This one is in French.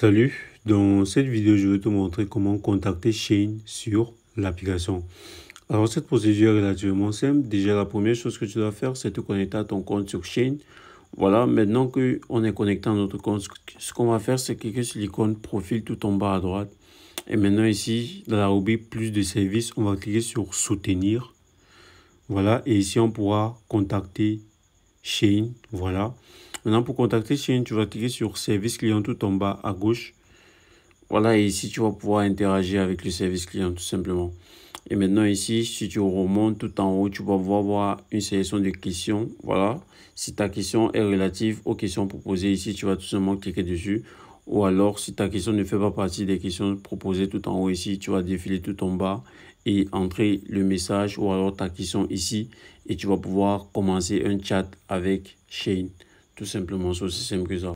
Salut, dans cette vidéo je vais te montrer comment contacter Shane sur l'application. Alors cette procédure est relativement simple. Déjà la première chose que tu dois faire c'est te connecter à ton compte sur Shane. Voilà, maintenant que on est connecté à notre compte, ce qu'on va faire c'est cliquer sur l'icône profil tout en bas à droite. Et maintenant ici, dans la rubrique plus de services, on va cliquer sur soutenir. Voilà, et ici on pourra contacter Shane. Voilà. Maintenant, pour contacter Shane, tu vas cliquer sur Service client tout en bas à gauche. Voilà, et ici, tu vas pouvoir interagir avec le service client tout simplement. Et maintenant, ici, si tu remontes tout en haut, tu vas pouvoir voir une sélection de questions. Voilà. Si ta question est relative aux questions proposées ici, tu vas tout simplement cliquer dessus. Ou alors, si ta question ne fait pas partie des questions proposées tout en haut ici, tu vas défiler tout en bas et entrer le message ou alors ta question ici et tu vas pouvoir commencer un chat avec Shane. Tout simplement, c'est aussi simple que ça.